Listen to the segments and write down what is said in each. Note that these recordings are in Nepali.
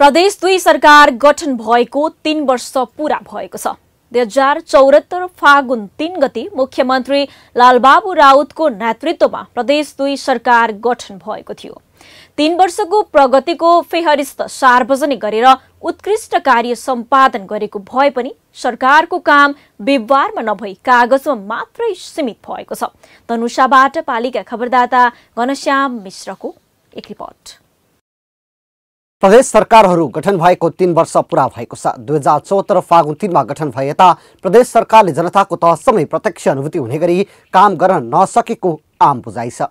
प्रदेश दुई सरकार गठन भएको तीन वर्ष पूरा भएको छ दुई हजार चौरात्तर फागुन तीन गति मुख्यमन्त्री लालबाबु राउतको नेतृत्वमा प्रदेश दुई सरकार गठन भएको थियो तीन वर्षको प्रगतिको फेहरिस्त सार्वजनिक गरेर उत्कृष्ट कार्य सम्पादन गरेको भए पनि सरकारको काम व्यवहारमा नभई कागजमा मात्रै सीमित भएको छ धनुषाबाट पालिका खबरदाता घनश्याम मिश्रको एक रिपोर्ट प्रदेश सरकारहरू गठन भएको तीन वर्ष पुरा भएको छ दुई हजार चौहत्तर फागुन तिनमा गठन भए यता प्रदेश सरकारले जनताको तहसम्मै प्रत्यक्ष अनुभूति हुने गरी काम गर्न नसकेको आम बुझाइ छ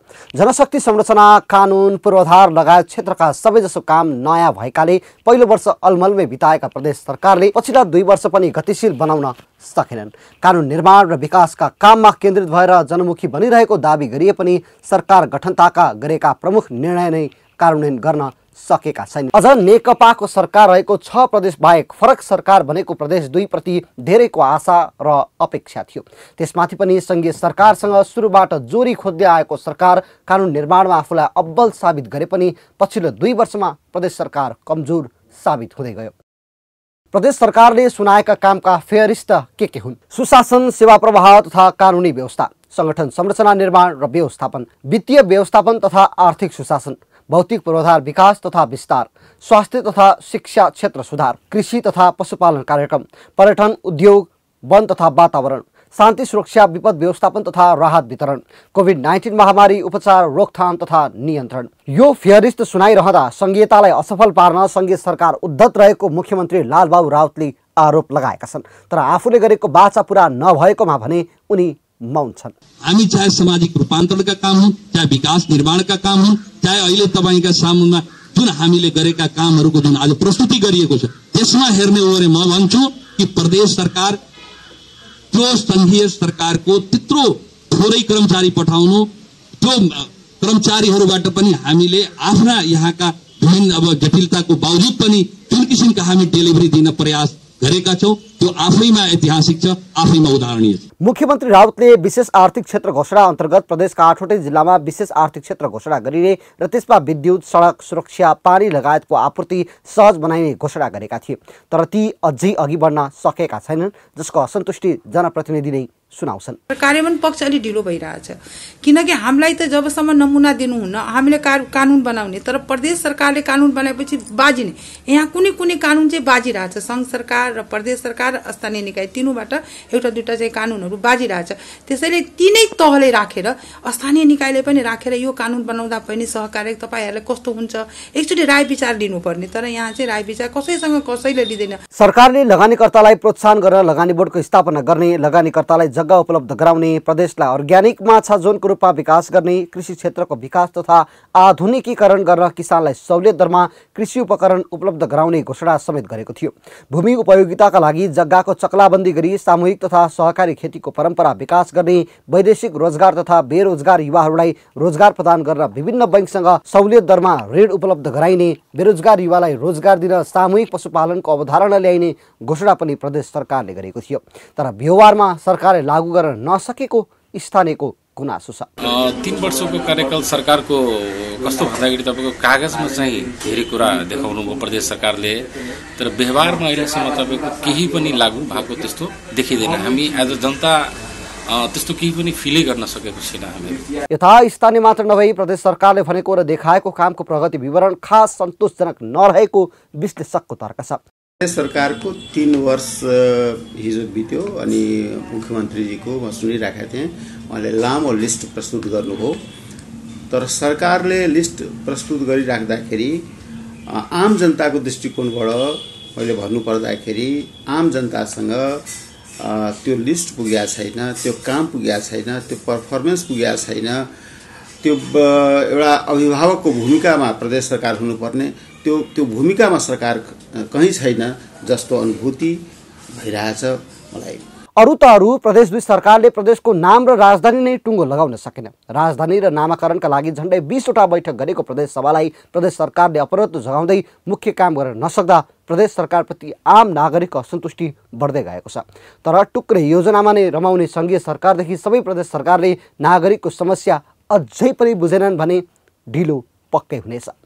जनशक्ति संरचना कानुन पूर्वाधार लगायत क्षेत्रका सबैजसो काम नयाँ भएकाले पहिलो वर्ष अलमलमै बिताएका प्रदेश सरकारले पछिल्ला दुई वर्ष पनि गतिशील बनाउन सकेनन् कानुन निर्माण र विकासका काममा केन्द्रित भएर जनमुखी बनिरहेको दावी गरिए पनि सरकार गठनताका गरेका प्रमुख निर्णय नै कार्यान्वयन गर्न सकेका छैन अझ नेकपाको सरकार रहेको छ प्रदेश बाहेक फरक सरकार भनेको प्रदेश दुई प्रति धेरैको आशा र अपेक्षा थियो त्यसमाथि पनि सङ्घीय सरकारसँग सुरुबाट जोरी खोज्दै आएको सरकार कानुन निर्माणमा आफूलाई अब्बल साबित गरे पनि पछिल्लो दुई वर्षमा प्रदेश सरकार कमजोर साबित हुँदै गयो प्रदेश सरकारले सुनाएका कामका फेहरिस्त के के हुन् सुशासन सेवा प्रवाह तथा कानुनी व्यवस्था सङ्गठन संरचना निर्माण र व्यवस्थापन वित्तीय व्यवस्थापन तथा आर्थिक सुशासन भौतिक पूर्वाधार विकास तथा विस्तार स्वास्थ्य तथा शिक्षा क्षेत्र सुधार कृषि तथा पशुपालन कार्यक्रम पर्यटन उद्योग वन तथा वातावरण शान्ति सुरक्षा विपद व्यवस्थापन तथा राहत वितरण कोभिड नाइन्टिन महामारी उपचार रोकथाम तथा नियन्त्रण यो फेहरिस्त सुनाइरहँदा सङ्घीयतालाई असफल पार्न सङ्घीय सरकार उद्धत रहेको मुख्यमन्त्री लालबाबु राउतले आरोप लगाएका छन् तर आफूले गरेको बाचा पुरा नभएकोमा भने उनी मौन छन् हामी चाहे सामाजिक रूपान्तरणका काम हुन् चाहे विकास निर्माणका काम हुन् चाहे अहिले तपाईँका सामुमा जुन हामीले गरेका कामहरूको जुन आज प्रस्तुति गरिएको छ त्यसमा हेर्ने हो भने म भन्छु कि प्रदेश सरकार त्यो सङ्घीय सरकारको त्यत्रो थोरै कर्मचारी पठाउनु त्यो कर्मचारीहरूबाट पनि हामीले आफ्ना यहाँका विभिन्न अब जटिलताको बावजुद पनि जुन किसिमका हामी डेलिभरी दिन प्रयास गरेका छौँ त्यो आफैमा ऐतिहासिक छ आफैमा उदाहरणीय छ मुख्यमन्त्री राउतले विशेष आर्थिक क्षेत्र घोषणा अन्तर्गत प्रदेशका आठवटै जिल्लामा विशेष आर्थिक क्षेत्र घोषणा गरिने र त्यसमा विद्युत सडक सुरक्षा पानी लगायतको आपूर्ति सहज बनाइने घोषणा गरेका थिए तर ती अझै अघि बढ्न सकेका छैनन् जसको असन्तुष्टि जनप्रतिनिधि नै सुनाउँछन् कार्यान्वयन पक्ष अलिक ढिलो भइरहेछ किनकि हामीलाई त जबसम्म नमुना दिनुहुन्न हामीले कानुन बनाउने तर प्रदेश सरकारले कानुन बनाएपछि बाजिने यहाँ कुनै कुनै कानुन चाहिँ बाजिरहेछ सङ्घ सरकार र प्रदेश सरकार स्थानीय निकाय तिनबाट एउटा दुइटा चाहिँ कानुनहरू बाजिरहेछ त्यसैले तिनै तहले राखेर स्थानीय निकायले पनि राखेर यो कानुन बनाउँदा पनि सहकार्य तपाईँहरूलाई कस्तो हुन्छ एकचोटि राय विचार लिनुपर्ने तर यहाँ चाहिँ राय विचार कसैसँग कसैले लिँदैन सरकारले लगानीकर्तालाई प्रोत्साहन गरेर लगानी बोर्डको स्थापना गर्ने लगानीकर्तालाई जग्गा उपलब्ध गराउने प्रदेशलाई अर्ग्यानिक माछा जोनको रूपमा विकास गर्ने कृषि क्षेत्रको विकास तथा आधुनिकीकरण गर्न किसानलाई सहुलियत दरमा कृषि उपकरण उपलब्ध गराउने घोषणा समेत गरेको थियो भूमि उपयोगिताका लागि जग्गाको चक्लाबन्दी गरी सामूहिक तथा सहकारी खेतीको परम्परा विकास गर्ने वैदेशिक रोजगार तथा बेरोजगार युवाहरूलाई रोजगार प्रदान गर्न विभिन्न बैङ्कसँग सहुलियत दरमा ऋण उपलब्ध गराइने बेरोजगार युवालाई रोजगार दिन सामूहिक पशुपालनको अवधारणा ल्याइने घोषणा पनि प्रदेश सरकारले गरेको थियो तर व्यवहारमा सरकारले लागू गर्न नसकेको स्थानीयको गुनासो छ तिन वर्षको कार्यकाल सरकारको कस्तो भन्दाखेरि तपाईँको कागजमा चाहिँ धेरै कुरा देखाउनु भयो प्रदेश सरकारले तर व्यवहारमा अहिलेसम्म तपाईँको केही पनि लागू भएको त्यस्तो देखिँदैन हामी एज अ जनता त्यस्तो केही पनि फिलै गर्न सकेको छैन हामी यथा स्थानीय मात्र नभई प्रदेश सरकारले भनेको र देखाएको कामको प्रगति विवरण खास सन्तोषजनक नरहेको विश्लेषकको तर्क छ सरकारको तिन वर्ष हिजो बित्यो अनि मुख्यमन्त्रीजीको म सुनिरहेका थिएँ उहाँले लामो लिस्ट प्रस्तुत गर्नुभयो तर सरकारले लिस्ट प्रस्तुत गरिराख्दाखेरि आम जनताको दृष्टिकोणबाट मैले भन्नुपर्दाखेरि आम जनतासँग त्यो लिस्ट पुगेको छैन त्यो काम पुगेको छैन त्यो पर्फर्मेन्स पुगेको छैन त्यो एउटा अभिभावकको भूमिकामा प्रदेश सरकार हुनुपर्ने त्यो त्यो भूमिकामा सरकार कहीँ छैन जस्तो अनुभूति भइरहेछ मलाई अरू त अरू प्रदेश दुई सरकारले प्रदेशको नाम र राजधानी नै टुङ्गो लगाउन सकेन राजधानी र नामाकरणका लागि झन्डै बिसवटा बैठक गरेको प्रदेश सभालाई प्रदेश सरकारले अपरत्व जगाउँदै मुख्य काम गर्न नसक्दा प्रदेश सरकारप्रति आम नागरिकको असन्तुष्टि बढ्दै गएको छ तर टुक्रै योजनामा नै रमाउने सङ्घीय सरकारदेखि सबै प्रदेश सरकारले नागरिकको समस्या अझै पनि बुझेनन् भने ढिलो पक्कै हुनेछ